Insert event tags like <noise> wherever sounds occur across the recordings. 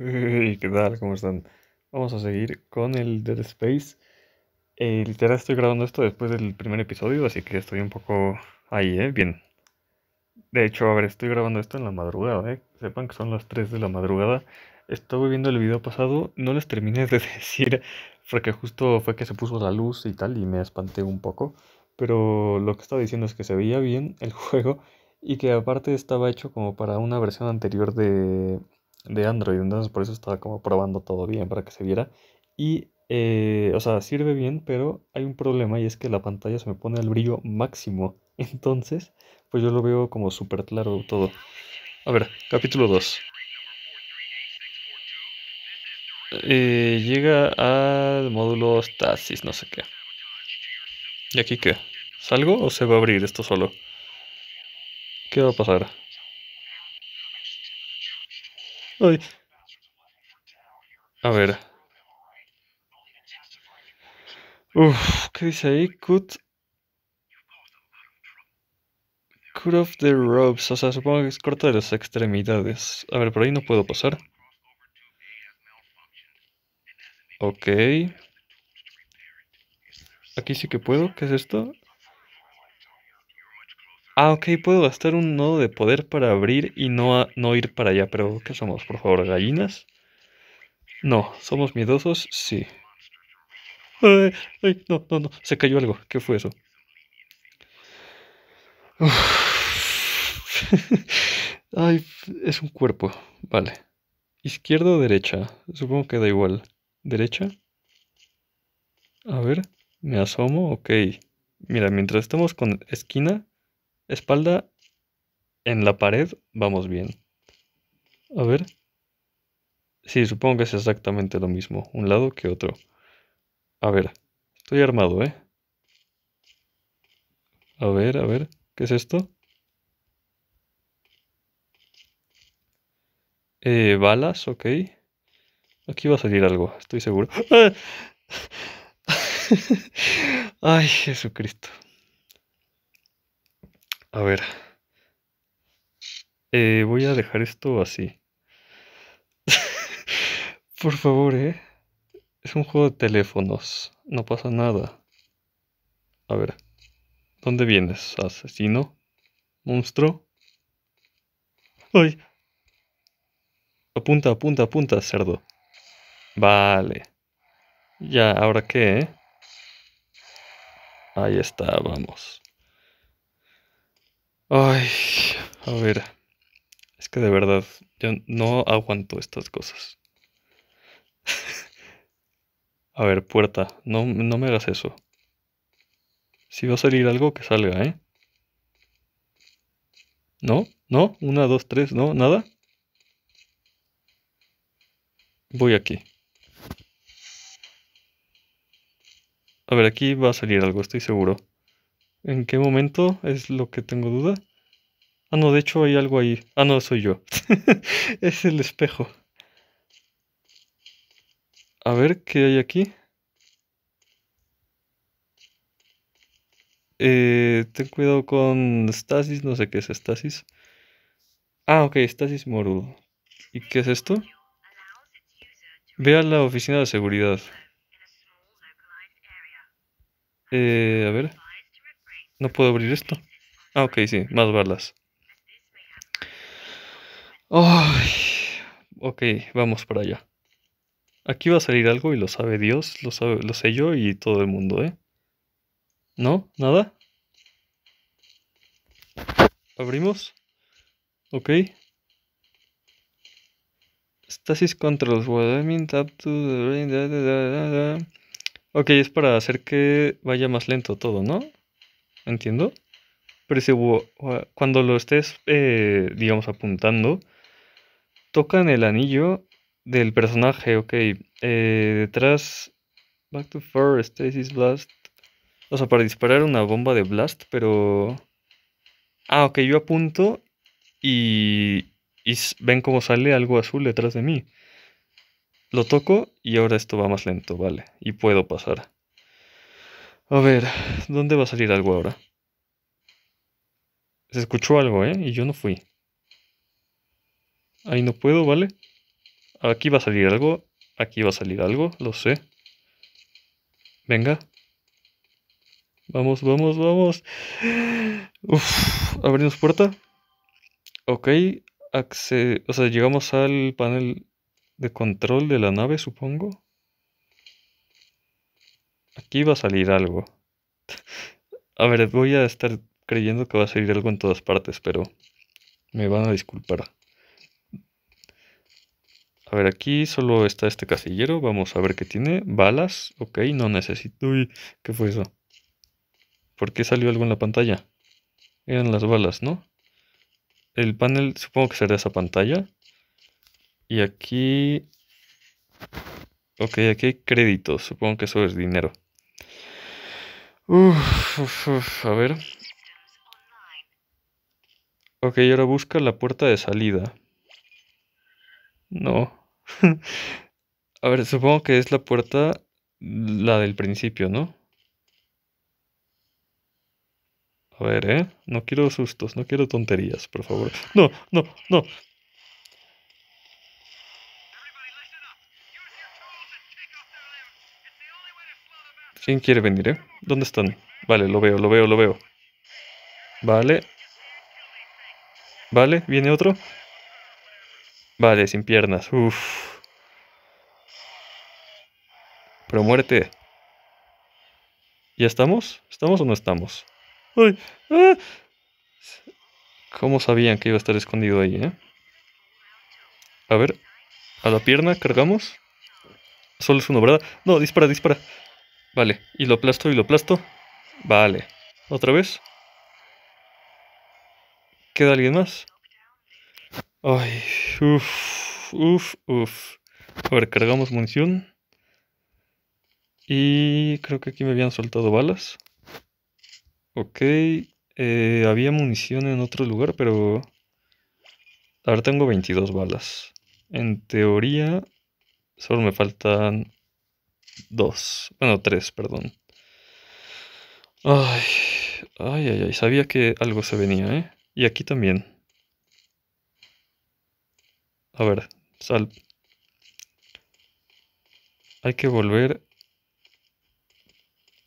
<laughs> ¿Qué tal? ¿Cómo están? Vamos a seguir con el Dead Space. Eh, literal estoy grabando esto después del primer episodio, así que estoy un poco ahí, ¿eh? Bien. De hecho, a ver, estoy grabando esto en la madrugada, ¿eh? Sepan que son las 3 de la madrugada. Estuve viendo el video pasado, no les terminé de <laughs> decir, porque justo fue que se puso la luz y tal, y me espanté un poco. Pero lo que estaba diciendo es que se veía bien el <laughs> juego y que aparte estaba hecho como para una versión anterior de de Android. Entonces por eso estaba como probando todo bien para que se viera. Y, eh, o sea, sirve bien, pero hay un problema y es que la pantalla se me pone al brillo máximo. <laughs> Entonces, pues yo lo veo como súper claro todo. A ver, capítulo 2. Eh, llega al módulo Stasis, no sé qué. ¿Y aquí qué? ¿Salgo o se va a abrir esto solo? ¿Qué va a pasar? A ver. Uf, ¿qué dice ahí? Cut. Cut off the ropes. O sea, supongo que es corta de las extremidades. A ver, por ahí no puedo pasar. Ok. Aquí sí que puedo. ¿Qué es esto? Ah, ok, puedo gastar un nodo de poder para abrir y no, no ir para allá. Pero, ¿qué somos, por favor? ¿Gallinas? No, ¿somos miedosos? Sí. Ay, ay, no, no, no, se cayó algo. ¿Qué fue eso? <laughs> ay, es un cuerpo. Vale. ¿Izquierda o derecha? Supongo que da igual. ¿Derecha? A ver, me asomo, ok. Mira, mientras estamos con esquina, Espalda en la pared, vamos bien. A ver. Sí, supongo que es exactamente lo mismo, un lado que otro. A ver, estoy armado, ¿eh? A ver, a ver, ¿qué es esto? Eh, balas, ok. Aquí va a salir algo, estoy seguro. <laughs> Ay, Jesucristo. A ver. Eh, voy a dejar esto así. <laughs> Por favor, ¿eh? Es un juego de teléfonos. No pasa nada. A ver. ¿Dónde vienes, asesino? ¿Monstruo? ¡Ay! Apunta, apunta, apunta, cerdo. Vale. Ya, ¿ahora qué, eh? Ahí está, vamos. Ay, a ver. Es que de verdad, yo no aguanto estas cosas. <laughs> a ver, puerta, no, no me hagas eso. Si va a salir algo, que salga, ¿eh? ¿No? ¿No? Una, dos, tres, ¿no? ¿Nada? Voy aquí. A ver, aquí va a salir algo, estoy seguro. ¿En qué momento? Es lo que tengo duda. Ah, no, de hecho hay algo ahí. Ah, no, soy yo. <laughs> es el espejo. A ver, ¿qué hay aquí? Eh, ten cuidado con Stasis, no sé qué es Stasis. Ah, ok, Stasis Morudo ¿Y qué es esto? Ve a la oficina de seguridad. Eh, a ver. No puedo abrir esto. Ah, ok, sí, más balas. ok, vamos para allá. Aquí va a salir algo y lo sabe Dios, lo, sabe, lo sé yo y todo el mundo, ¿eh? ¿No? ¿Nada? ¿Abrimos? Ok. Stasis controls. Ok, es para hacer que vaya más lento todo, ¿no? entiendo. Pero cuando lo estés, eh, digamos, apuntando, tocan el anillo del personaje, ok. Eh, detrás, Back to Fur, Stasis Blast. O sea, para disparar una bomba de Blast, pero... Ah, ok, yo apunto y, y ven cómo sale algo azul detrás de mí. Lo toco y ahora esto va más lento, vale. Y puedo pasar. A ver, ¿dónde va a salir algo ahora? Se escuchó algo, ¿eh? Y yo no fui. Ahí no puedo, ¿vale? Aquí va a salir algo. Aquí va a salir algo, lo sé. Venga. Vamos, vamos, vamos. Uf, abrimos puerta. Ok, o sea, llegamos al panel de control de la nave, supongo aquí va a salir algo. A ver, voy a estar creyendo que va a salir algo en todas partes, pero me van a disculpar. A ver, aquí solo está este casillero. Vamos a ver qué tiene. Balas. Ok, no necesito... Uy, ¿qué fue eso? ¿Por qué salió algo en la pantalla? Eran las balas, ¿no? El panel supongo que será esa pantalla. Y aquí... Ok, aquí hay créditos. Supongo que eso es dinero. a ver. Ok, ahora busca la puerta de salida. No. <laughs> a ver, supongo que es la puerta, la del principio, ¿no? A ver, ¿eh? No quiero sustos, no quiero tonterías, por favor. No, no, no. ¿Quién quiere venir, eh? ¿Dónde están? Vale, lo veo, lo veo, lo veo. Vale. Vale, viene otro. Vale, sin piernas. Uff. Pero muerte. ¿Ya estamos? ¿Estamos o no estamos? ¡Ay! Ah. ¿Cómo sabían que iba a estar escondido ahí, eh? A ver. A la pierna, cargamos. Solo es uno, ¿verdad? No, dispara, dispara. Vale, y lo aplasto y lo aplasto. Vale, otra vez. ¿Queda alguien más? Ay, uff, uff, uff. A ver, cargamos munición. Y creo que aquí me habían soltado balas. Ok, eh, había munición en otro lugar, pero... Ahora tengo 22 balas. En teoría, solo me faltan dos. Bueno, tres, perdón. Ay, ay, ay, Sabía que algo se venía, ¿eh? Y aquí también. A ver, sal. Hay que volver.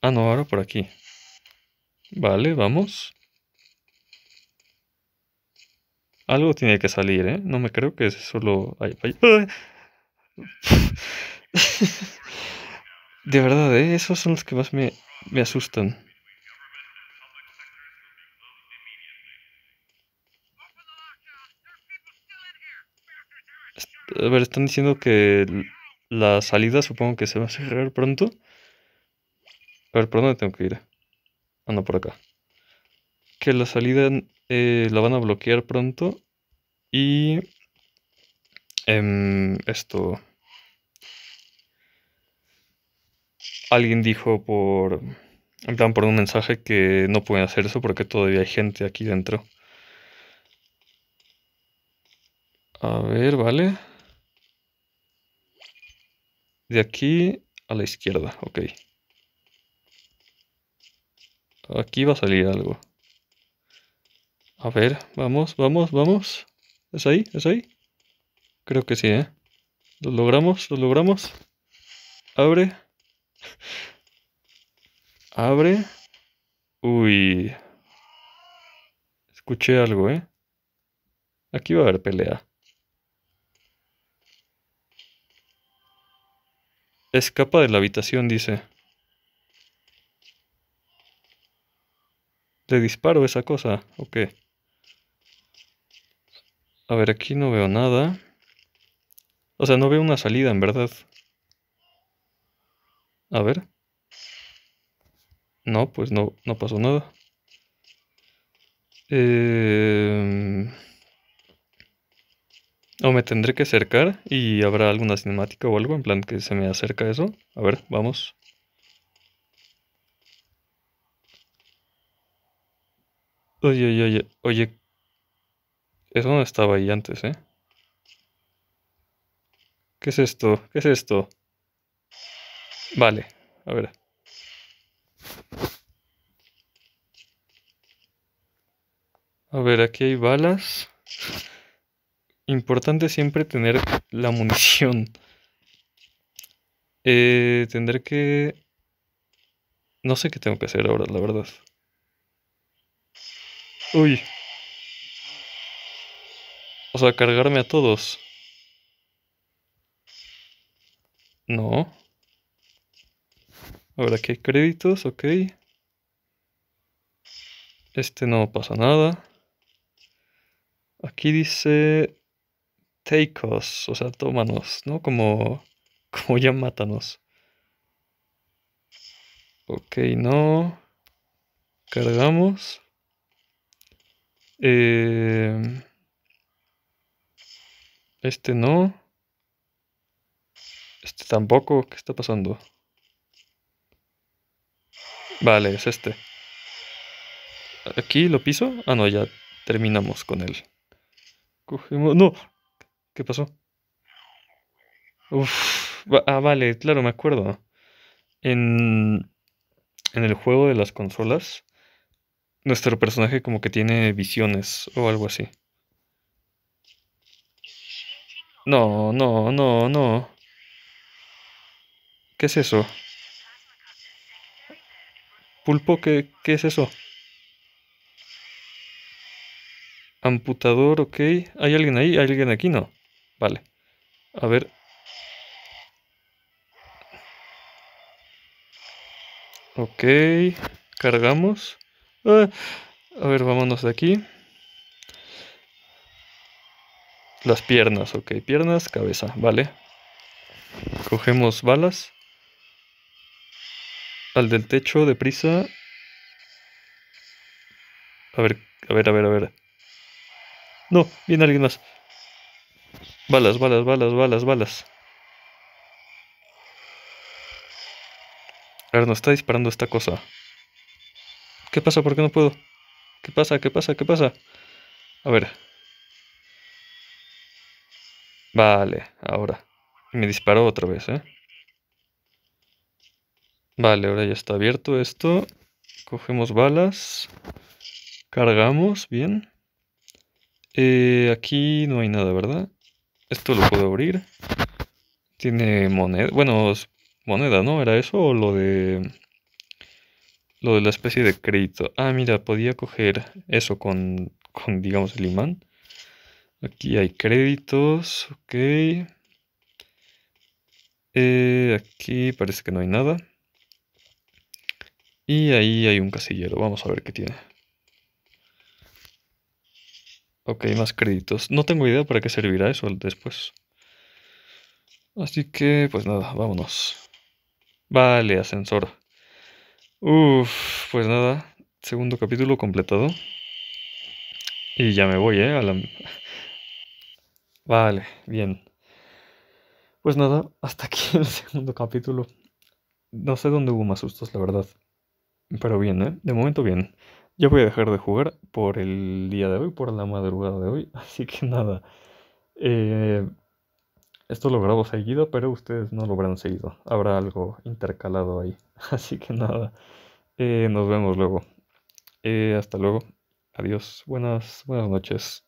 Ah, no, ahora por aquí. Vale, vamos. Algo tiene que salir, ¿eh? No me creo que es solo... Ay, ay. De verdad, ¿eh? esos son los que más me, me asustan. A ver, están diciendo que la salida supongo que se va a cerrar pronto. A ver, ¿por dónde tengo que ir? Ah, no, por acá. Que la salida eh, la van a bloquear pronto. Y... Em, esto... alguien dijo por, en plan, por un mensaje que no pueden hacer eso porque todavía hay gente aquí dentro. A ver, vale. De aquí a la izquierda, ok. Aquí va a salir algo. A ver, vamos, vamos, vamos. ¿Es ahí? ¿Es ahí? Creo que sí, ¿eh? Lo logramos, lo logramos. Abre. Abre. Uy. Escuché algo, ¿eh? Aquí va a haber pelea. Escapa de la habitación, dice. Le disparo esa cosa, o qué? A ver, aquí no veo nada. O sea, no veo una salida, en verdad. A ver. No, pues no, no pasó nada. Em, o me tendré que acercar y habrá alguna cinemática o algo en plan que se me acerca eso. A ver, vamos. Oye, oye, oye, oye. Eso no estaba ahí antes, ¿eh? ¿Qué es esto? ¿Qué es esto? Vale, a ver. A ver, aquí hay balas. Importante siempre tener la munición. <laughs> Eh, tendré que... No sé qué tengo que hacer ahora, la verdad. Uy. O sea, cargarme a todos. No. Ahora aquí hay créditos, ok. Este no pasa nada. Aquí dice take us, o sea, tómanos, ¿no? Como, <laughs> como ya mátanos. Ok, no. Cargamos. Em, este no. Este tampoco. ¿Qué está pasando? Vale, es este. ¿Aquí lo piso? Ah, no, ya terminamos con él. Cogemos... ¡No! ¿Qué pasó? Uf. Ah, vale, claro, me acuerdo. En... En el juego de las consolas, nuestro personaje como que tiene visiones o algo así. No, no, no, no. ¿Qué es eso? Pulpo, ¿qué, qué es eso? Amputador, ok. ¿Hay alguien ahí? ¿Hay alguien aquí? No. Vale. A ver. Ok. Cargamos. Ah, a ver, vámonos de aquí. Las piernas, ok. Piernas, cabeza, vale. Cogemos balas. Al del techo, deprisa. A ver, a ver, a ver, a ver. No, viene alguien más. Balas, balas, balas, balas, balas. A ver, nos está disparando esta cosa. ¿Qué pasa? ¿Por qué no puedo? ¿Qué pasa? ¿Qué pasa? ¿Qué pasa? A ver. Vale, ahora. Me disparó otra vez, ¿eh? Vale, ahora ya está abierto esto. Cogemos balas. Cargamos, bien. Eh, aquí no hay nada, ¿verdad? Esto lo puedo abrir. Tiene moneda. Bueno, moneda, ¿no? ¿Era eso o lo de... Lo de la especie de crédito. Ah, mira, podía coger eso con, con digamos, el imán. Aquí hay créditos, ok. Eh, aquí parece que no hay nada. Y ahí hay un casillero. Vamos a ver qué tiene. Ok, más créditos. No tengo idea para qué servirá eso después. Así que, pues nada, vámonos. Vale, ascensor. Uff, pues nada. Segundo capítulo completado. Y ya me voy, ¿eh? A Vale, bien. Pues nada, hasta aquí <laughs> el segundo capítulo. No sé dónde hubo más sustos, la verdad. Pero bien, ¿eh? De momento bien. Yo voy a dejar de jugar por el día de hoy, por la madrugada de hoy. <laughs> Así que nada. Eh, esto lo grabo seguido, pero ustedes no lo habrán seguido. Habrá algo intercalado ahí. <laughs> Así que nada. Eh, nos vemos luego. Eh, hasta luego. Adiós. Buenas, buenas noches.